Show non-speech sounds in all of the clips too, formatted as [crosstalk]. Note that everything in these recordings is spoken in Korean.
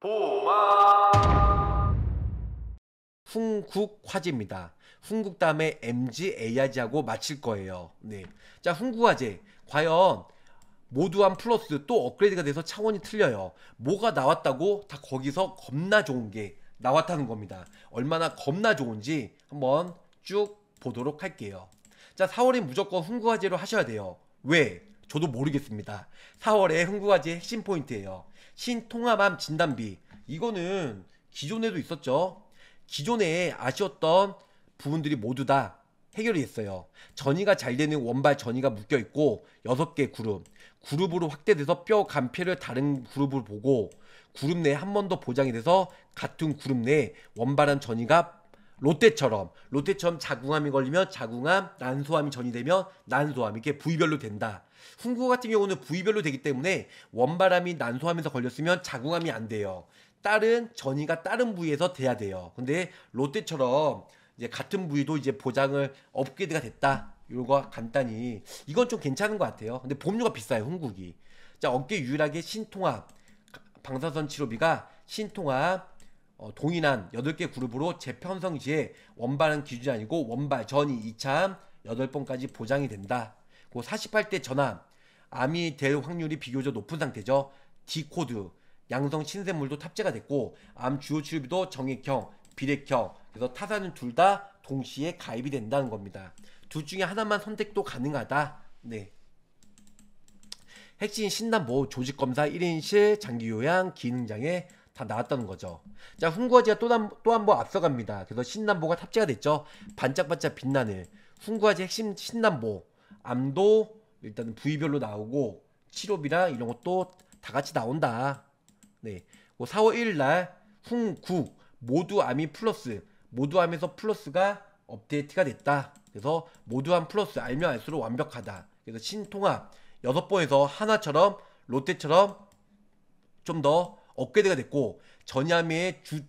보마 흥국 화재입니다 흥국 다음에 MG AI지하고 마칠 거예요. 네. 자, 흥국 화재 과연 모두한 플러스 또 업그레이드가 돼서 차원이 틀려요. 뭐가 나왔다고 다 거기서 겁나 좋은 게 나왔다는 겁니다. 얼마나 겁나 좋은지 한번 쭉 보도록 할게요. 자, 4월에 무조건 흥구화제로 하셔야 돼요. 왜? 저도 모르겠습니다. 4월에 흥구화제 핵심 포인트예요. 신통합암 진단비 이거는 기존에도 있었죠. 기존에 아쉬웠던 부분들이 모두 다 해결이 됐어요. 전이가 잘 되는 원발 전이가 묶여 있고 6섯개 그룹, 그룹으로 확대돼서 뼈 간폐를 다른 그룹으로 보고 그룹 내에 한 번 더 보장이 돼서 같은 그룹 내에 원발한 전이가 롯데처럼 롯데처럼 자궁암이 걸리면 자궁암, 난소암이 전이되면 난소암 이렇게 부위별로 된다. 훈구 같은 경우는 부위별로 되기 때문에 원바람이 난소하면서 걸렸으면 자궁암이 안 돼요. 다른 전이가 다른 부위에서 돼야 돼요. 근데 롯데처럼 이제 같은 부위도 이제 보장을 업그레이드가 됐다. 요거 간단히 이건 좀 괜찮은 것 같아요. 근데 보험료가 비싸요 흥국이. 자 어깨 유일하게 신통합 방사선 치료비가 신통합 어, 동일한 8개 그룹으로 재편성 시에 원발은 기준이 아니고 원발 전이 2차 8번까지 보장이 된다. 그 48대 전환, 암이 될 확률이 비교적 높은 상태죠. 디코드, 양성 신생물도 탑재가 됐고 암 주요 치료비도 정액형, 비핵형, 그래서 타사는 둘 다 동시에 가입이 된다는 겁니다. 둘 중에 하나만 선택도 가능하다. 네. 핵심 신단 뭐 조직 검사 1인실, 장기 요양, 기능장애 다 나왔다는 거죠. 자, 훈구화제가 또 한 번 앞서갑니다. 그래서 신남보가 탑재가 됐죠. 반짝반짝 빛나는 훈구화제 핵심 신남보. 암도 일단 부위별로 나오고 치료비랑 이런 것도 다 같이 나온다. 네. 4월 그 1일 날 훈구 모두 암이 플러스 모두 암에서 플러스가 업데이트가 됐다. 그래서 모두 암 플러스 알면 알수록 완벽하다. 그래서 신통합 여섯 번에서 하나처럼 롯데처럼 좀 더 업그레이드가 됐고 전야미의 주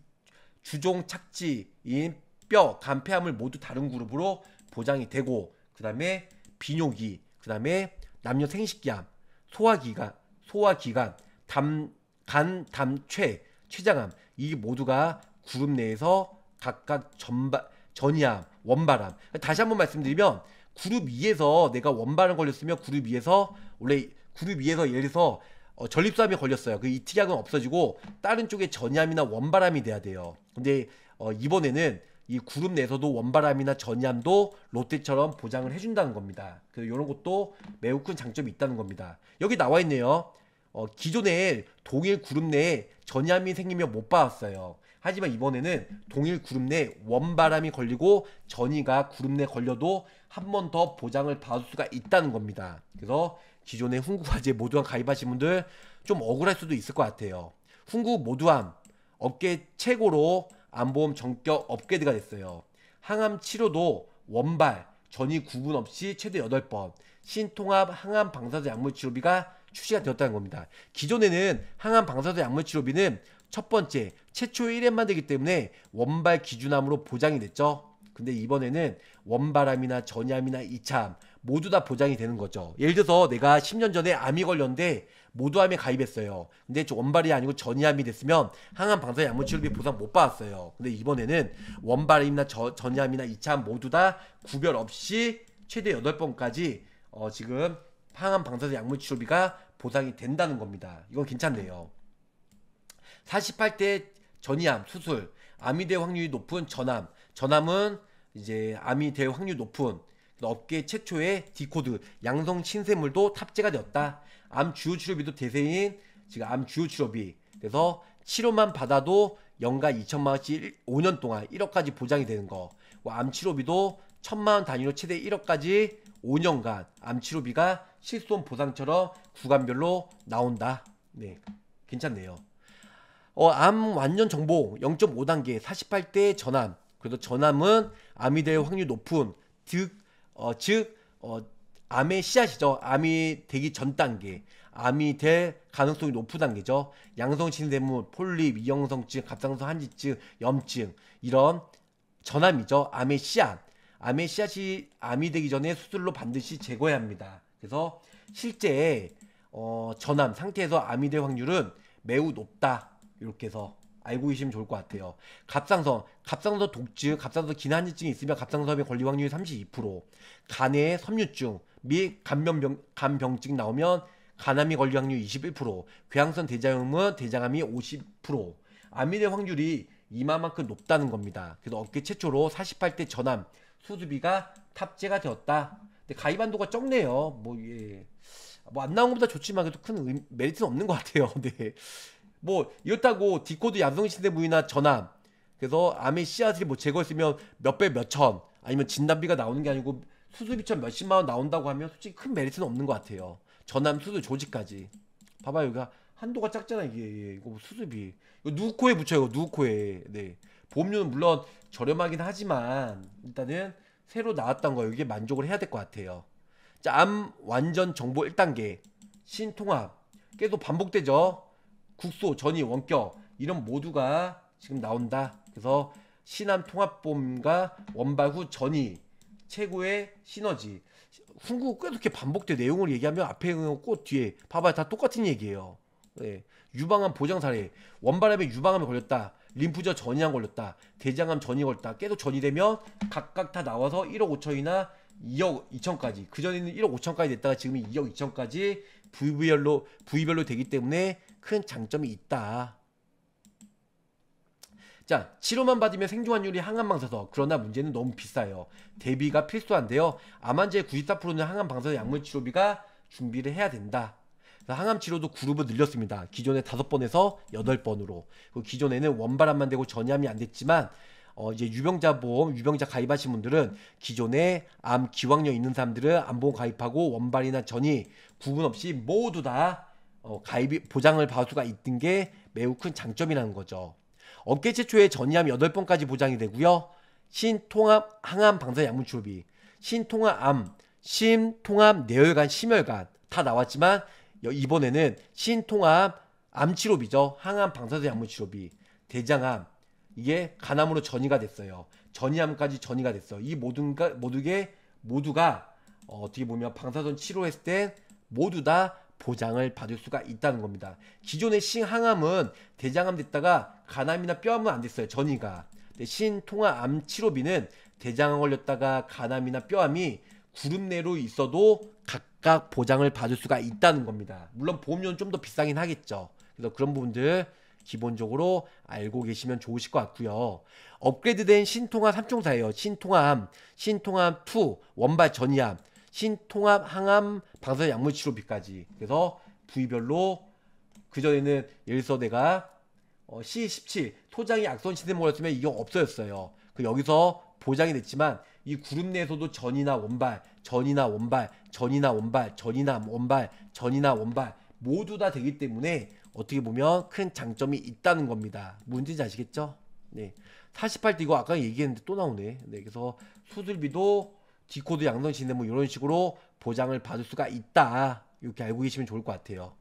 주종 착지인 뼈, 간폐암을 모두 다른 그룹으로 보장이 되고 그 다음에 비뇨기, 그다음에 남녀 생식기암, 소화기관, 소화기관, 담, 간, 담 췌, 췌장암 이 모두가 그룹 내에서 각각 전바, 전이암, 원바람. 다시 한번 말씀드리면 그룹 위에서 내가 원바람 걸렸으면 그룹 위에서 원래 그룹 위에서 예를 들어서 어, 전립암이 걸렸어요. 그 이티약은 없어지고 다른 쪽에 전이암이나 원바람이 돼야 돼요. 근데 어, 이번에는 이 구름 내에서도 원바람이나 전얌도 롯데처럼 보장을 해준다는 겁니다. 그래서 이런 것도 매우 큰 장점이 있다는 겁니다. 여기 나와 있네요. 어, 기존에 동일 구름 내에 전얌이 생기면 못봤어요 하지만 이번에는 동일 구름 내 원바람이 걸리고 전이가 구름 내 걸려도 한 번 더 보장을 받을 수가 있다는 겁니다. 그래서 기존의 훈구화재 모두함 가입하신 분들 좀 억울할 수도 있을 것 같아요. 훈구 모두함 업계 최고로 암보험 전격 업계드가 됐어요. 항암 치료도 원발, 전이 구분 없이 최대 8번, 신통합 항암 방사선 약물 치료비가 출시가 되었다는 겁니다. 기존에는 항암 방사선 약물 치료비는 첫 번째, 최초 1회만 되기 때문에 원발 기준암으로 보장이 됐죠. 근데 이번에는 원발암이나 전이암이나 이차암 모두 다 보장이 되는 거죠. 예를 들어서 내가 10년 전에 암이 걸렸는데 모두암에 가입했어요. 근데 원발이 아니고 전이암이 됐으면 항암 방사 약물 치료비 보상 못 받았어요. 근데 이번에는 원발이나 전이암이나 이차암 모두 다 구별 없이 최대 8번까지 어, 지금 항암 방사제 약물 치료비가 보상이 된다는 겁니다. 이건 괜찮네요. 48대 전이암 수술, 암이 될 확률이 높은 전암, 전암은 이제 암이 될 확률 높은 업계 최초의 디코드 양성 신세물도 탑재가 되었다. 암 주요 치료비도 대세인 지금 암 주요 치료비. 그래서 치료만 받아도 연간 2천만 원씩 5년 동안 1억까지 보장이 되는 거. 뭐 암 치료비도 1천만 원 단위로 최대 1억까지 5년간 암 치료비가 실손 보상처럼 구간별로 나온다. 네. 괜찮네요. 어, 암 완전 정보 0.5단계 48대 전암. 그래서 전암은 암이 될 확률 높은 득 어, 즉 어, 암의 씨앗이죠. 암이 되기 전 단계, 암이 될 가능성이 높은 단계죠. 양성 신대문 뭐 폴립, 이형성증, 갑상선 한지증, 염증 이런 전암이죠. 암의 씨앗, 암의 씨앗이 암이 되기 전에 수술로 반드시 제거해야 합니다. 그래서 실제 어, 전암 상태에서 암이 될 확률은 매우 높다. 이렇게 해서 알고 계시면 좋을 것 같아요. 갑상선, 갑상선 독증, 갑상선 기난지증이 있으면 갑상선의 권리 확률이 32%, 간에 섬유증 및 간병병, 간병증 나오면 간암이 걸릴 확률 21%, 괴양성 대장염은 대장암이 50%, 암이될 확률이 이마만큼 높다는 겁니다. 그래서 업계 최초로 48대 전암 수술비가 탑재가 되었다. 근데 가입한도가 적네요. 뭐 예. 뭐안 나온 것보다 좋지만 그래도 큰 메리트는 없는 것 같아요. [laughs] 네. 뭐 이렇다고 디코드 야성시대 무이나 전함 그래서 암의 씨앗을 뭐 제거했으면 몇 배 몇 천 아니면 진단비가 나오는 게 아니고 수술비천 몇십만 원 나온다고 하면 솔직히 큰 메리트는 없는 것 같아요 전암수술 조직까지 봐봐 여기가 한도가 작잖아 이게 이거 뭐 수술비 이거 누코에 붙여요 누코에 네 보험료는 물론 저렴하긴 하지만 일단은 새로 나왔던 거 여기에 만족을 해야 될 것 같아요 자 암 완전 정보 1단계 신통합 계속 반복되죠 국소, 전이, 원격 이런 모두가 지금 나온다. 그래서 신암 통합범과 원발후 전이 최고의 시너지. 훈구 계속게 반복돼 내용을 얘기하면 앞에 있고 뒤에 봐봐 다 똑같은 얘기예요. 네. 유방암 보장 사례. 원발암에 유방암이 걸렸다. 림프저 전이암 걸렸다. 대장암 전이 걸렸다. 계속 전이 되면 각각 다 나와서 1억 5천이나 2억 2천까지. 그전에는 1억 5천까지 됐다가 지금은 2억 2천까지 부위별로 부위별로 되기 때문에 큰 장점이 있다. 자, 치료만 받으면 생존율이 항암방사서 그러나 문제는 너무 비싸요. 대비가 필수한데요. 암환자의 94%는 항암방사선 약물 치료비가 준비를 해야 된다. 항암 치료도 그룹을 늘렸습니다. 기존에 5번에서 8번으로. 그 기존에는 원발암만 되고 전염이 안 됐지만 어 이제 유병자 보험, 유병자 가입하신 분들은 기존에 암 기왕력 있는 사람들은 암보험 가입하고 원발이나 전이 구분 없이 모두 다 어, 가입 보장을 받을 수가 있던게 매우 큰 장점이라는 거죠. 업계 최초의 전이암 8번까지 보장이 되고요. 신통합 항암 방사 약물 치료비, 신통합암, 신통합 내혈관 심혈관 다 나왔지만 이번에는 신통합 암 치료비죠. 항암 방사선 약물 치료비, 대장암, 이게 간암으로 전이가 됐어요. 전이암까지 전이가 됐어. 요이 모든 가, 모두게 모두가 어, 떻게 보면 방사선 치료했을 때 모두 다 보장을 받을 수가 있다는 겁니다. 기존의 신항암은 대장암 됐다가 간암이나 뼈암은 안 됐어요. 전이가. 신통화암 치료비는 대장암 걸렸다가 간암이나 뼈암이 구름 내로 있어도 각각 보장을 받을 수가 있다는 겁니다. 물론 보험료는 좀 더 비싸긴 하겠죠. 그래서 그런 부분들 기본적으로 알고 계시면 좋으실 것 같고요. 업그레이드된 신통합 3총사예요. 신통합, 신통합 2, 원발 전이암 신통합 항암 방사선 약물 치료비까지. 그래서 부위별로 그전에는 예를 들어 내가 어, C17 토장이 악선 시스템으로였으면 이게 없어졌어요. 그 여기서 보장이 됐지만 이 구름 내에서도 전이나 원발, 전이나 원발, 전이나 원발, 전이나 원발, 전이나 원발 모두 다 되기 때문에 어떻게 보면 큰 장점이 있다는 겁니다. 뭔지 아시겠죠? 네. 4 8 d 이거 아까 얘기했는데 또 나오네. 네. 그래서 수술비도 디코드 양성 시행뭐 이런 식으로 보장을 받을 수가 있다. 이렇게 알고 계시면 좋을 것 같아요.